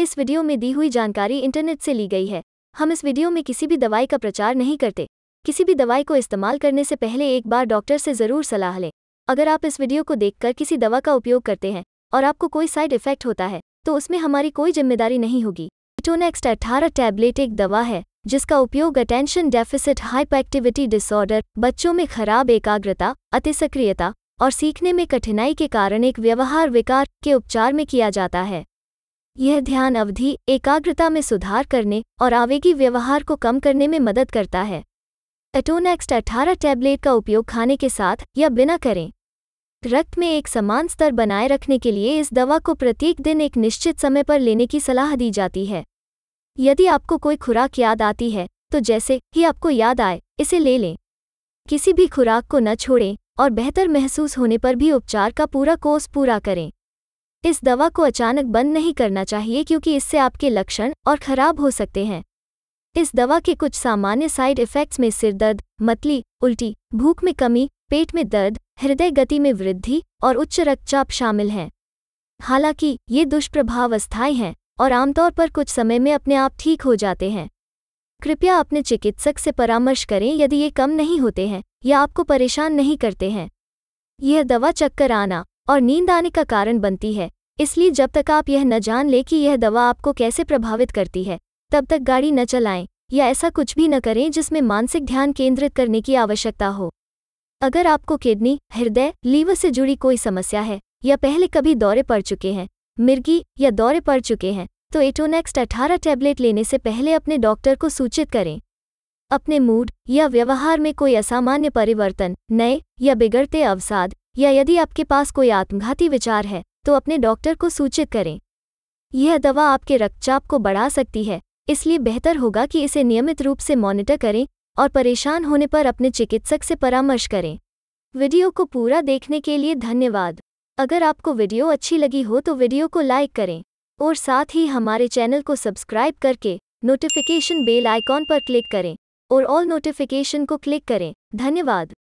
इस वीडियो में दी हुई जानकारी इंटरनेट से ली गई है हम इस वीडियो में किसी भी दवाई का प्रचार नहीं करते किसी भी दवाई को इस्तेमाल करने से पहले एक बार डॉक्टर से ज़रूर सलाह लें अगर आप इस वीडियो को देखकर किसी दवा का उपयोग करते हैं और आपको कोई साइड इफेक्ट होता है तो उसमें हमारी कोई जिम्मेदारी नहीं होगी इटोनेक्स्ट अठारह टैबलेट एक दवा है जिसका उपयोग अटेंशन डेफिसिट एक्टिविटी डिसऑर्डर बच्चों में खराब एकाग्रता अति सक्रियता और सीखने में कठिनाई के कारण एक व्यवहार विकार के उपचार में किया जाता है यह ध्यान अवधि एकाग्रता में सुधार करने और आवेगी व्यवहार को कम करने में मदद करता है एटोनेक्स्ट 18 टैबलेट का उपयोग खाने के साथ या बिना करें रक्त में एक समान स्तर बनाए रखने के लिए इस दवा को प्रत्येक दिन एक निश्चित समय पर लेने की सलाह दी जाती है यदि आपको कोई खुराक याद आती है तो जैसे ही आपको याद आए इसे ले लें किसी भी खुराक को न छोड़ें और बेहतर महसूस होने पर भी उपचार का पूरा कोर्स पूरा करें इस दवा को अचानक बंद नहीं करना चाहिए क्योंकि इससे आपके लक्षण और खराब हो सकते हैं इस दवा के कुछ सामान्य साइड इफ़ेक्ट्स में सिरदर्द मतली उल्टी भूख में कमी पेट में दर्द हृदय गति में वृद्धि और उच्च रक्तचाप शामिल हैं हालांकि ये दुष्प्रभाव अस्थायी हैं और आमतौर पर कुछ समय में अपने आप ठीक हो जाते हैं कृपया अपने चिकित्सक से परामर्श करें यदि ये कम नहीं होते हैं या आपको परेशान नहीं करते हैं यह दवा चक्कर आना और नींद आने का कारण बनती है इसलिए जब तक आप यह न जान ले कि यह दवा आपको कैसे प्रभावित करती है तब तक गाड़ी न चलाएं या ऐसा कुछ भी न करें जिसमें मानसिक ध्यान केंद्रित करने की आवश्यकता हो अगर आपको किडनी हृदय लीवर से जुड़ी कोई समस्या है या पहले कभी दौरे पड़ चुके हैं मिर्गी या दौरे पड़ चुके हैं तो एटोनेक्स्ट अठारह टैबलेट लेने से पहले अपने डॉक्टर को सूचित करें अपने मूड या व्यवहार में कोई असामान्य परिवर्तन नए या बिगड़ते अवसाद या यदि आपके पास कोई आत्मघाती विचार है तो अपने डॉक्टर को सूचित करें यह दवा आपके रक्तचाप को बढ़ा सकती है इसलिए बेहतर होगा कि इसे नियमित रूप से मॉनिटर करें और परेशान होने पर अपने चिकित्सक से परामर्श करें वीडियो को पूरा देखने के लिए धन्यवाद अगर आपको वीडियो अच्छी लगी हो तो वीडियो को लाइक करें और साथ ही हमारे चैनल को सब्सक्राइब करके नोटिफिकेशन बेल आइकॉन पर क्लिक करें और ऑल नोटिफिकेशन को क्लिक करें धन्यवाद